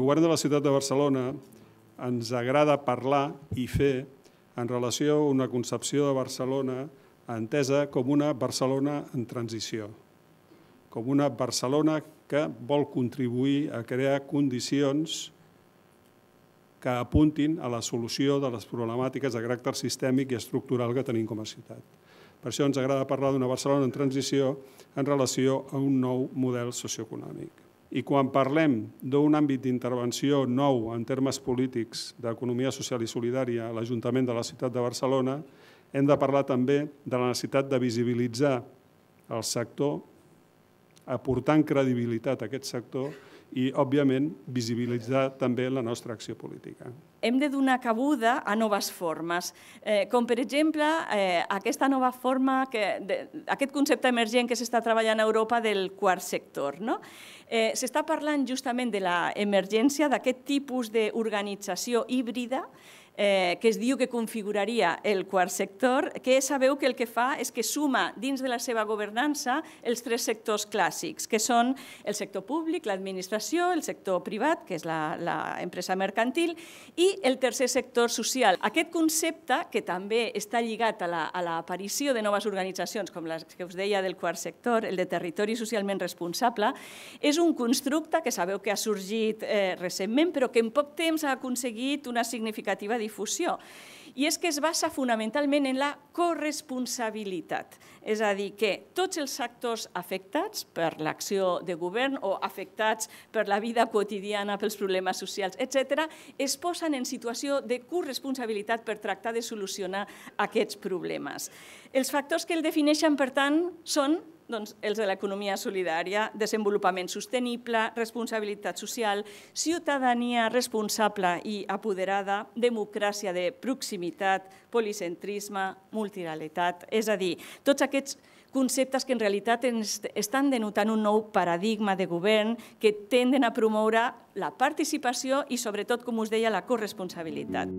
govern de la ciutat de Barcelona ens agrada parlar i fer en relació a una concepció de Barcelona entesa com una Barcelona en transició, com una Barcelona que vol contribuir a crear condicions que apuntin a la solució de les problemàtiques de caràcter sistèmic i estructural que tenim com a ciutat. Per això ens agrada parlar d'una Barcelona en transició en relació a un nou model socioeconòmic. I quan parlem d'un àmbit d'intervenció nou en termes polítics d'economia social i solidària a l'Ajuntament de la ciutat de Barcelona, hem de parlar també de la necessitat de visibilitzar el sector, aportant credibilitat a aquest sector i, òbviament, visibilitzar també la nostra acció política. Hem de donar cabuda a noves formes, eh, com per exemple eh, aquesta nova forma, que, de, aquest concepte emergent que s'està treballant a Europa del quart sector. No? Eh, S'està parlant justament de l'emergència d'aquest tipus d'organització híbrida eh, que es diu que configuraria el quart sector, que sabeu que el que fa és que suma dins de la seva governança els tres sectors clàssics, que són el sector públic, l'administració, el sector privat, que és l'empresa mercantil, i el tercer sector social. Aquest concepte, que també està lligat a l'aparició la, de noves organitzacions, com les que us deia del quart sector, el de territori socialment responsable, és un constructe que sabeu que ha sorgit eh, recentment, però que en poc temps ha aconseguit una significativa difusió. I és que es basa fonamentalment en la corresponsabilitat, és a dir, que tots els actors afectats per l'acció de govern o afectats per la vida quotidiana, pels problemes socials, etc., es posen en situació de corresponsabilitat per tractar de solucionar aquests problemes. Els factors que el defineixen, per tant, són doncs, els de l'economia solidària, desenvolupament sostenible, responsabilitat social, ciutadania responsable i apoderada, democràcia de proximitat, policentrisme, multiralitat, és a dir, tots aquests conceptes que en realitat ens estan denotant un nou paradigma de govern que tenden a promoure la participació i sobretot, com us deia, la corresponsabilitat.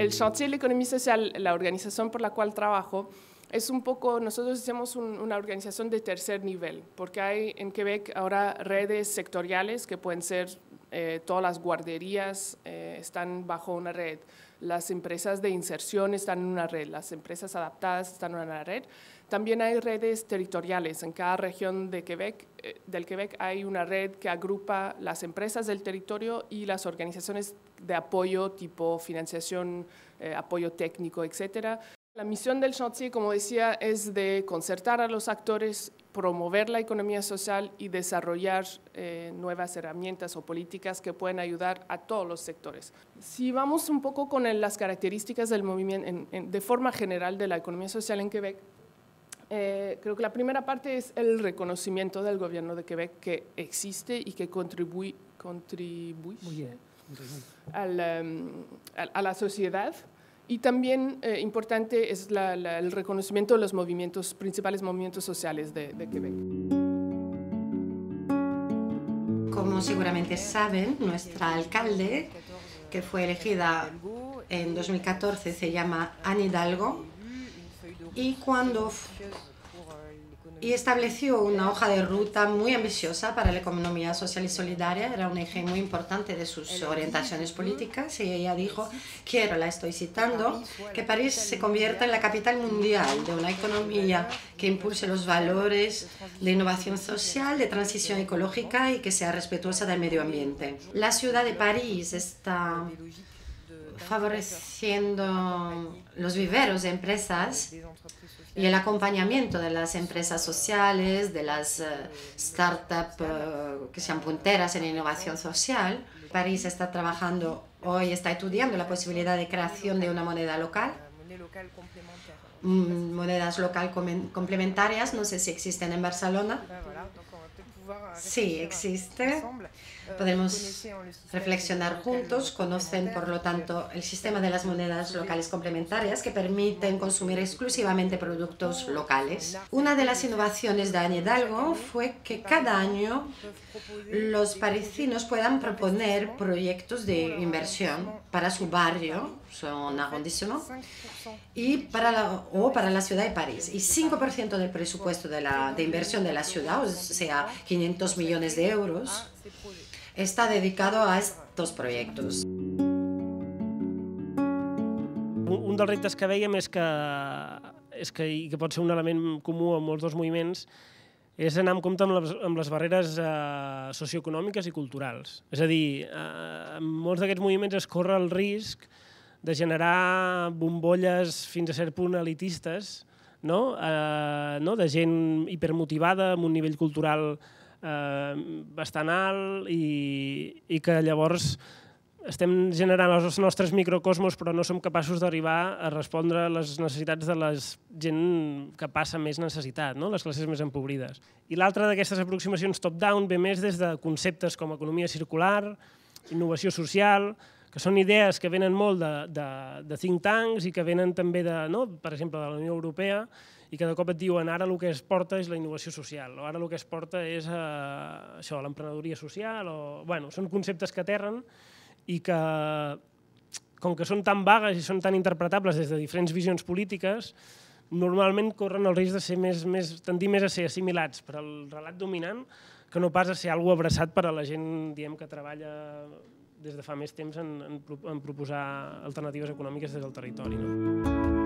El chantier de l'Economia social, la per la qual treballo, es un poco, nosotros hacemos una organización de tercer nivel, porque hay en Quebec ahora redes sectoriales que pueden ser eh, todas las guarderías eh, están bajo una red, las empresas de inserción están en una red, las empresas adaptadas están en una red. También hay redes territoriales, en cada región de Quebec, eh, del Quebec hay una red que agrupa las empresas del territorio y las organizaciones de apoyo tipo financiación, apoyo técnico, etcétera, la misión del chantier, como decía, es de concertar a los actores, promover la economía social y desarrollar eh, nuevas herramientas o políticas que pueden ayudar a todos los sectores. Si vamos un poco con las características del movimiento de forma general de la economía social en Quebec, eh, creo que la primera parte es el reconocimiento del gobierno de Quebec que existe y que contribuye, em, a la sociedad. Y también eh, importante es el reconocimiento de los movimientos, principales movimientos sociales de, de Quebec. Como seguramente saben, nuestra alcalde, que fue elegida en 2014, se llama Anne Hidalgo. Y cuando y estableció una hoja de ruta muy ambiciosa para la economía social y solidaria. Era un eje muy importante de sus orientaciones políticas y ella dijo, quiero, la estoy citando, que París se convierta en la capital mundial de una economía que impulse los valores de innovación social, de transición ecológica y que sea respetuosa del medio ambiente. La ciudad de París está favoreciendo los viveros de empresas y el acompañamiento de las empresas sociales, de las eh, startups eh, que sean punteras en innovación social. París está trabajando hoy, está estudiando la posibilidad de creación de una moneda local mm, monedas local complementarias, no sé si existen en Barcelona, Sí, existe. Eh, Podemos reflexionar juntos. Conocen, por lo tanto, el sistema de las monedas locales complementarias que permiten consumir exclusivamente productos locales. Una de las innovaciones de Añedalgo Hidalgo fue que cada año los parisinos puedan proponer proyectos de inversión para su barrio, son arrondissement, y para o para la ciudad de París. Y 5% del presupuesto de, la, de inversión de la ciudad, o sea, 500 500 millones de euros ah, está dedicado a estos proyectos. Un dels reptes que veiem és que, és que, i que pot ser un element comú en molts dos moviments, és anar amb compte amb les, amb les barreres eh, socioeconòmiques i culturals. És a dir, eh, en molts d'aquests moviments es corre el risc de generar bombolles fins a cert punt elitistes, no? Eh, no? de gent hipermotivada amb un nivell cultural eh, eh, bastant alt i, i que llavors estem generant els nostres microcosmos però no som capaços d'arribar a respondre a les necessitats de la gent que passa més necessitat, no? les classes més empobrides. I l'altra d'aquestes aproximacions top-down ve més des de conceptes com economia circular, innovació social, que són idees que venen molt de, de, de think tanks i que venen també, de, no? per exemple, de la Unió Europea, i cada cop et diuen ara el que es porta és la innovació social, o ara el que es porta és eh, això l'emprenedoria social, o, bueno, són conceptes que aterren i que, com que són tan vagues i són tan interpretables des de diferents visions polítiques, normalment corren el risc de ser més, més, tendir més a ser assimilats per al relat dominant que no pas a ser algo abraçat per a la gent diem que treballa des de fa més temps en, en, en proposar alternatives econòmiques des del territori. No?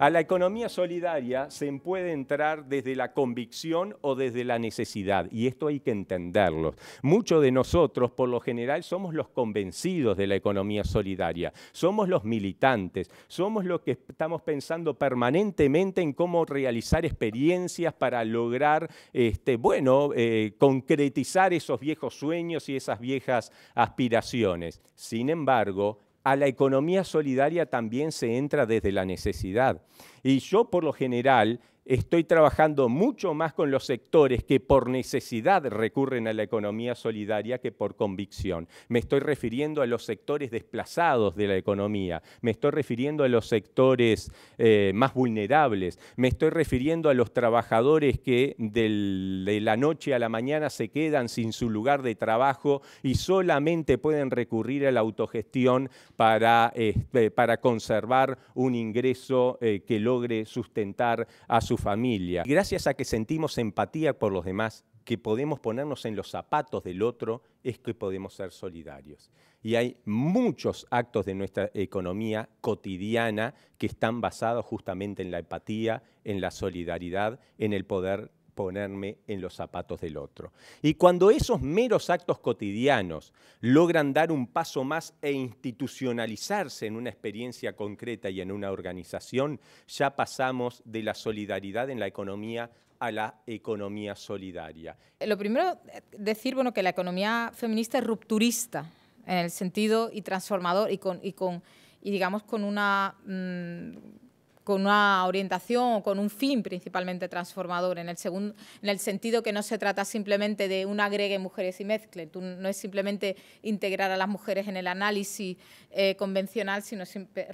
A la economía solidaria se puede entrar desde la convicción o desde la necesidad, y esto hay que entenderlo. Muchos de nosotros, por lo general, somos los convencidos de la economía solidaria, somos los militantes, somos los que estamos pensando permanentemente en cómo realizar experiencias para lograr, este, bueno, eh, concretizar esos viejos sueños y esas viejas aspiraciones. Sin embargo, a la economía solidaria también se entra desde la necesidad. Y yo, por lo general, estoy trabajando mucho más con los sectores que por necesidad recurren a la economía solidaria que por convicción. Me estoy refiriendo a los sectores desplazados de la economía, me estoy refiriendo a los sectores eh, más vulnerables, me estoy refiriendo a los trabajadores que de la noche a la mañana se quedan sin su lugar de trabajo y solamente pueden recurrir a la autogestión para, eh, eh, para conservar un ingreso que logre sustentar a su familia. Gracias a que sentimos empatía por los demás, que podemos ponernos en los zapatos del otro, es que podemos ser solidarios. Y hay muchos actos de nuestra economía cotidiana que están basados justamente en la empatía, en la solidaridad, en el poder ponerme en los zapatos del otro. Y cuando esos meros actos cotidianos logran dar un paso más e institucionalizarse en una experiencia concreta y en una organización, ya pasamos de la solidaridad en la economía a la economía solidaria. Lo primero, decir bueno, que la economía feminista es rupturista en el sentido y transformador y con, y con digamos con una... Mm, con una orientación o con un fin principalmente transformador, en el, segundo, en el sentido que no se trata simplemente de un agregue mujeres y mezcle, no es simplemente integrar a las mujeres en el análisis eh, convencional, sino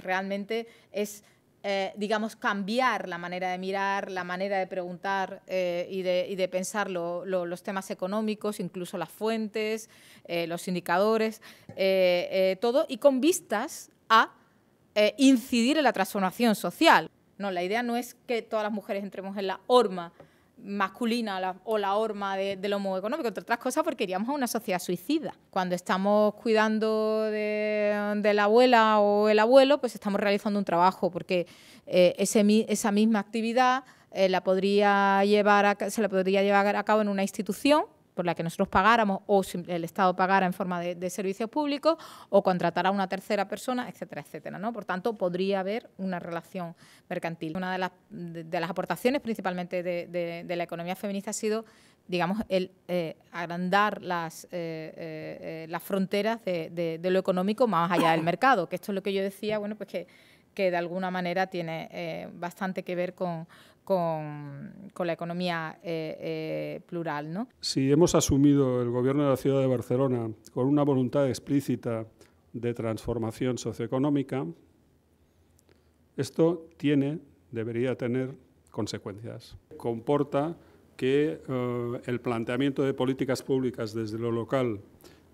realmente es... Eh, digamos, cambiar la manera de mirar, la manera de preguntar eh, y, de, y, pensar los temas económicos, incluso las fuentes, los indicadores, todo, y con vistas a eh, incidir en la transformación social. No, la idea no es que todas las mujeres entremos en la horma masculina o la horma de, lo homo económico, entre otras cosas porque iríamos a una sociedad suicida. Cuando estamos cuidando de, la abuela o el abuelo, pues estamos realizando un trabajo porque eh, esa misma actividad eh, la podría llevar se la podría llevar a cabo en una institución por la que nosotros pagáramos o el Estado pagara en forma de, servicios públicos o contratara a una tercera persona, etcétera, etcétera. ¿no? Por tanto, podría haber una relación mercantil. Una de las, de, las aportaciones principalmente de, la economía feminista ha sido digamos, el eh, agrandar las, eh, eh, las fronteras de, lo económico más allá del mercado, que esto es lo que yo decía, bueno, pues que, que de alguna manera tiene bastante que ver con, con, la economía eh, eh, plural. ¿no? Si hemos asumido el gobierno de la ciudad de Barcelona con una voluntad explícita de transformación socioeconómica, esto tiene, debería tener consecuencias. Comporta que eh, el planteamiento de políticas públicas desde lo local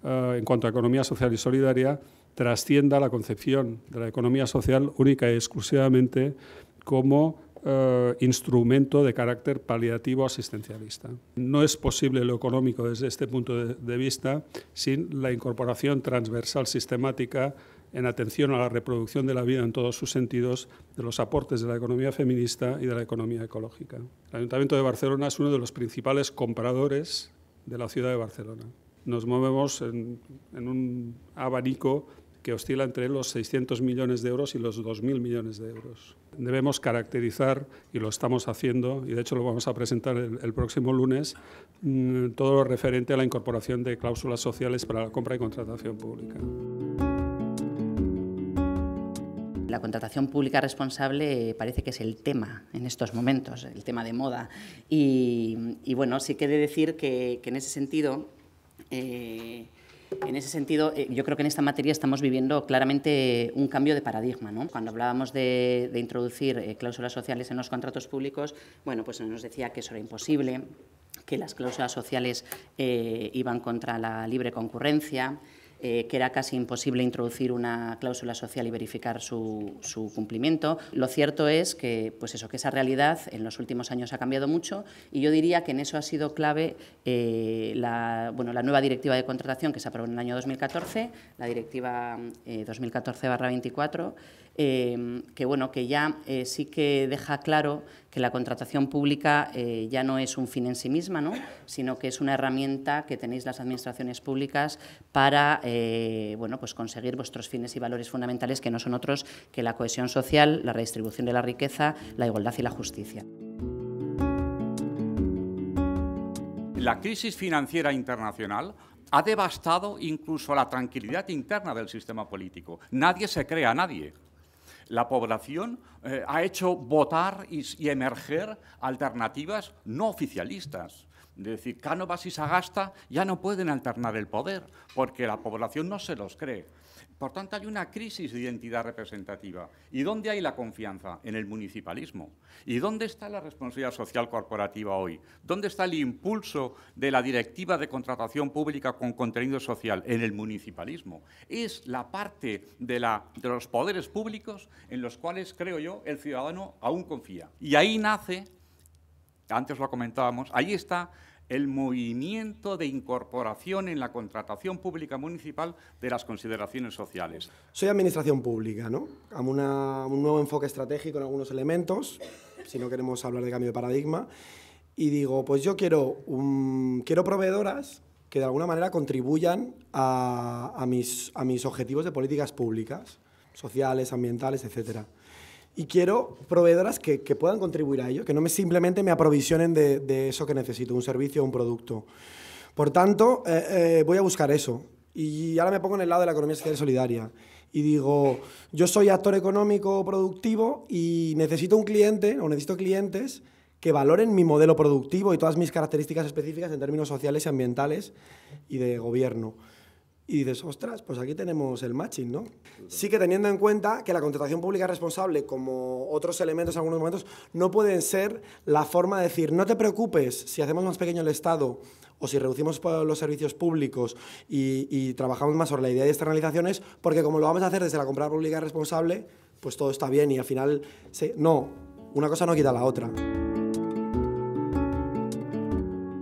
en cuanto a economía social y solidaria trascienda la concepción de la economía social única y exclusivamente como eh, instrumento de carácter paliativo asistencialista. No es posible lo económico desde este punto de, vista sin la incorporación transversal sistemática en atención a la reproducción de la vida en todos sus sentidos, de los aportes de la economía feminista y de la economía ecológica. El Ayuntamiento de Barcelona es uno de los principales compradores de la ciudad de Barcelona. Nos movemos en, en un abanico que oscila entre los 600 millones de euros y los 2.000 millones de euros. Debemos caracterizar, y lo estamos haciendo, y de hecho lo vamos a presentar el, próximo lunes, mm, todo lo referente a la incorporación de cláusulas sociales para la compra y contratación pública. La contratación pública responsable parece que es el tema en estos momentos, el tema de moda. Y, bueno, sí que he de decir que, en ese sentido eh, en ese sentido, eh, yo creo que en esta materia estamos viviendo claramente un cambio de paradigma. Cuando hablábamos de, introducir eh, cláusulas sociales en los contratos públicos, bueno, pues nos decía que eso era imposible, que las cláusulas sociales eh, iban contra la libre concurrencia, eh, que era casi imposible introducir una cláusula social y verificar su, cumplimiento. Lo cierto es que, pues eso, que esa realidad en los últimos años ha cambiado mucho y yo diría que en eso ha sido clave eh, la, nueva directiva de contratación que se aprobó en el año 2014, la directiva 2014-24, eh, Em, que, bueno, que ya eh, sí que deja claro que la contratación pública eh, ya no es un fin en sí misma, sino que es una herramienta que tenéis las administraciones públicas para eh, bueno, pues conseguir vuestros fines y valores fundamentales que no son otros que la cohesión social, la redistribución de la riqueza, la igualdad y la justicia. La crisis financiera internacional ha devastado incluso la tranquilidad interna del sistema político. Nadie se crea a nadie. La población eh, ha hecho votar y, y emerger alternativas no oficialistas. Es decir, Cánovas y Sagasta ya no pueden alternar el poder porque la población no se los cree. Por tanto, hay una crisis de identidad representativa. ¿Y dónde hay la confianza? En el municipalismo. ¿Y dónde está la responsabilidad social corporativa hoy? ¿Dónde está el impulso de la directiva de contratación pública con contenido social? En el municipalismo. Es la parte de, los poderes públicos en los cuales, creo yo, el ciudadano aún confía. Y ahí nace, antes lo comentábamos, ahí está el movimiento de incorporación en la contratación pública municipal de las consideraciones sociales. Soy administración pública, ¿no? un nuevo enfoque estratégico en algunos elementos, si no queremos hablar de cambio de paradigma, y digo, pues yo quiero, quiero proveedoras que de alguna manera contribuyan a, a, mis, a mis objetivos de políticas públicas, sociales, ambientales, etcétera y quiero proveedoras que, que, puedan contribuir a ello, que no me simplemente me aprovisionen de, de eso que necesito, un servicio o un producto. Por tanto, eh, eh, voy a buscar eso. Y ahora me pongo en el lado de la economía social solidaria. Y digo, yo soy actor económico productivo y necesito un cliente o necesito clientes que valoren mi modelo productivo y todas mis características específicas en términos sociales y ambientales y de gobierno. Y dices, ostras, pues aquí tenemos el matching, ¿no? Sí que teniendo en cuenta que la contratación pública responsable, como otros elementos en algunos momentos, no pueden ser la forma de decir, no te preocupes si hacemos más pequeño el Estado o si reducimos los servicios públicos y, trabajamos más sobre la idea de externalizaciones, porque como lo vamos a hacer desde la compra pública responsable, pues todo está bien y al final, no, una cosa no quita la otra.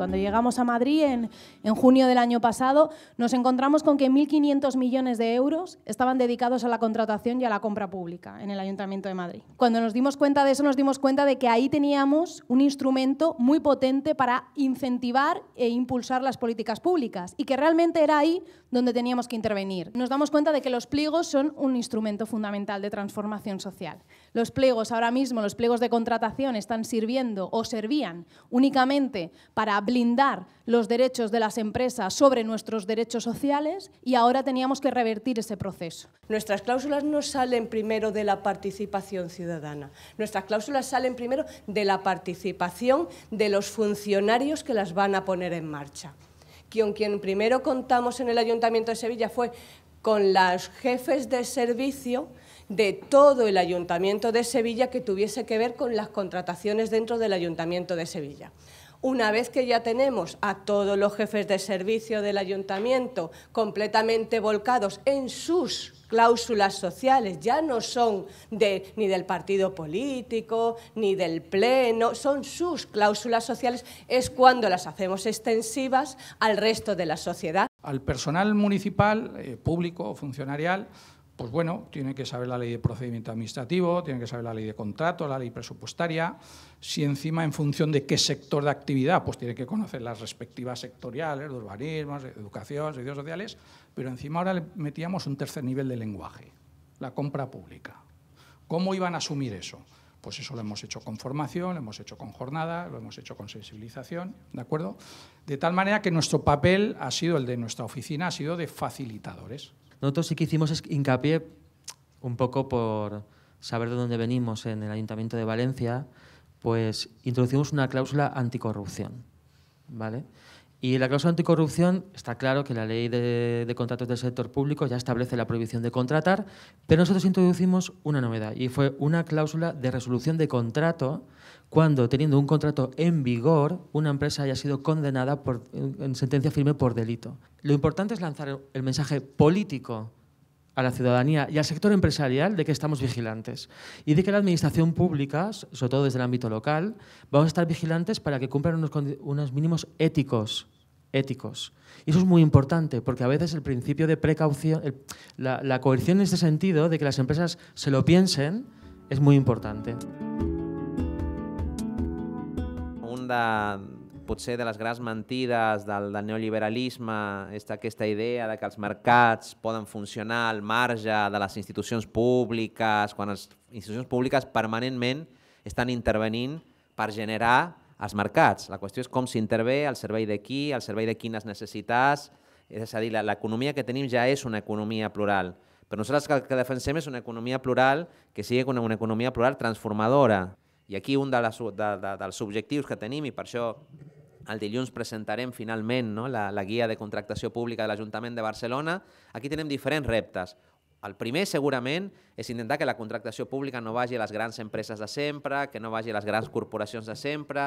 Cuando llegamos a Madrid en, en junio del año pasado, nos encontramos con que 1.500 millones de euros estaban dedicados a la contratación y a la compra pública en el Ayuntamiento de Madrid. Cuando nos dimos cuenta de eso, nos dimos cuenta de que ahí teníamos un instrumento muy potente para incentivar e impulsar las políticas públicas y que realmente era ahí donde teníamos que intervenir. Nos damos cuenta de que los pliegos son un instrumento fundamental de transformación social. Los pliegos ahora mismo, los pliegos de contratación, están sirviendo o servían únicamente para blindar los derechos de las empresas sobre nuestros derechos sociales y ahora teníamos que revertir ese proceso. Nuestras cláusulas no salen primero de la participación ciudadana, nuestras cláusulas salen primero de la participación de los funcionarios que las van a poner en marcha. quien primero contamos en el Ayuntamiento de Sevilla fue con los jefes de servicio de todo el Ayuntamiento de Sevilla que tuviese que ver con las contrataciones dentro del Ayuntamiento de Sevilla. Una vez que ya tenemos a todos los jefes de servicio del ayuntamiento completamente volcados en sus cláusulas sociales, ya no son de, ni del partido político, ni del pleno, son sus cláusulas sociales, es cuando las hacemos extensivas al resto de la sociedad. Al personal municipal, eh, público o funcionarial, pues bueno, tiene que saber la ley de procedimiento administrativo, tiene que saber la ley de contrato, la ley presupuestaria, si encima en función de qué sector de actividad, pues tiene que conocer las respectivas sectoriales, de urbanismo, educación, servicios sociales, pero encima ahora le metíamos un tercer nivel de lenguaje, la compra pública. ¿Cómo iban a asumir eso? Pues eso lo hemos hecho con formación, lo hemos hecho con jornada, lo hemos hecho con sensibilización, ¿de acuerdo? De tal manera que nuestro papel ha sido el de nuestra oficina, ha sido de facilitadores nosotros sí que hicimos hincapié un poco por saber de dónde venimos en el Ayuntamiento de Valencia, pues introducimos una cláusula anticorrupción, ¿vale? Y la cláusula anticorrupción, está claro que la ley de, contratos del sector público ya establece la prohibición de contratar, pero nosotros introducimos una novedad y fue una cláusula de resolución de contrato cuando, teniendo un contrato en vigor, una empresa haya sido condenada por, en sentencia firme por delito. Lo importante es lanzar el mensaje político a la ciudadanía y al sector empresarial de que estamos vigilantes y de que la administración pública, sobre todo desde el ámbito local, vamos a estar vigilantes para que cumplan unos mínimos éticos éticos. Y eso es muy importante, porque a veces el principio de precaución, el, la, la, coerción en este sentido, de que las empresas se lo piensen, es muy importante. Un de, potser de les grans mentides del, del neoliberalisme és aquesta idea de que els mercats poden funcionar al marge de les institucions públiques, quan les institucions públiques permanentment estan intervenint per generar als mercats. La qüestió és com s'intervé, al servei de qui, al servei de quines necessitats, és a dir, l'economia que tenim ja és una economia plural. Però nosaltres el que defensem és una economia plural que sigui una, una economia plural transformadora. I aquí un de les, de, de, dels objectius que tenim, i per això el dilluns presentarem finalment no, la, la guia de contractació pública de l'Ajuntament de Barcelona, aquí tenim diferents reptes. El primer, segurament, és intentar que la contractació pública no vagi a les grans empreses de sempre, que no vagi a les grans corporacions de sempre,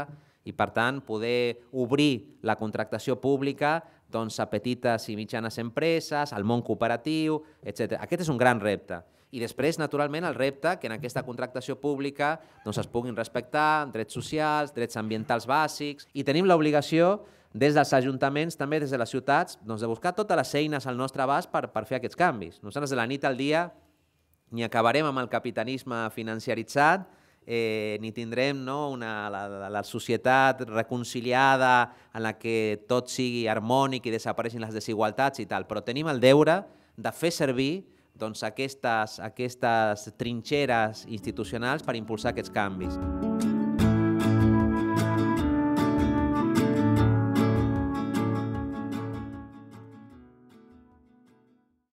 i per tant poder obrir la contractació pública doncs, a petites i mitjanes empreses, al món cooperatiu, etc. Aquest és un gran repte. I després, naturalment, el repte que en aquesta contractació pública doncs, es puguin respectar drets socials, drets ambientals bàsics, i tenim l'obligació des dels ajuntaments, també des de les ciutats, doncs de buscar totes les eines al nostre abast per, per fer aquests canvis. Nosaltres de la nit al dia ni acabarem amb el capitalisme financiaritzat, eh, ni tindrem no, una, la, la societat reconciliada en la que tot sigui harmònic i desapareixin les desigualtats i tal, però tenim el deure de fer servir doncs, aquestes, aquestes trinxeres institucionals per impulsar aquests canvis.